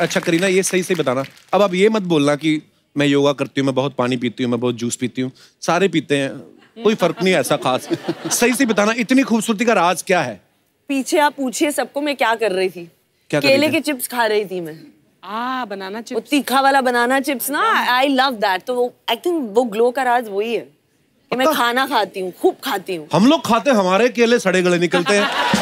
अच्छा करीना ये सही सही बताना अब आप ये मत बोलना कि मैं योगा करती हूँ मैं बहुत पानी पीती हूँ मैं बहुत जूस पीती हूँ सारे पीते हैं कोई फर्क नहीं है ऐसा खास सही से बताना इतनी खूबसूरती का राज क्या है पीछे आप पूछिए सबको मैं क्या कर रही थी क्या केले के चिप्स खा रही थी मैं आ, बनाना चिप्स तीखा वाला बनाना चिप्स ना आई लव दैट तो आई थिंक वो ग्लो का राज वही है मैं खाना खाती हूँ खूब खाती हूँ हम लोग खाते हमारे केले सड़े गले निकलते हैं